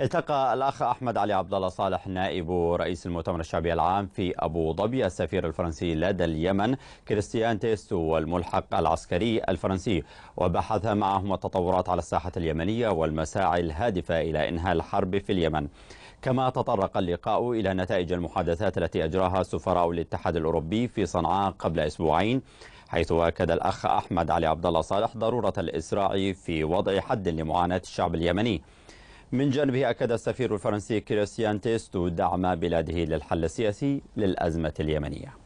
التقى الاخ احمد علي عبد الله صالح نائب رئيس المؤتمر الشعبي العام في ابو ظبي السفير الفرنسي لدى اليمن كريستيان تيستو والملحق العسكري الفرنسي وبحث معهم التطورات على الساحه اليمنيه والمساعي الهادفه الى انهاء الحرب في اليمن. كما تطرق اللقاء إلى نتائج المحادثات التي أجراها سفراء الاتحاد الأوروبي في صنعاء قبل أسبوعين حيث أكد الأخ أحمد علي عبد الله صالح ضرورة الإسراع في وضع حد لمعاناة الشعب اليمني من جانبه أكد السفير الفرنسي كريستيان تيستو دعم بلاده للحل السياسي للأزمة اليمنية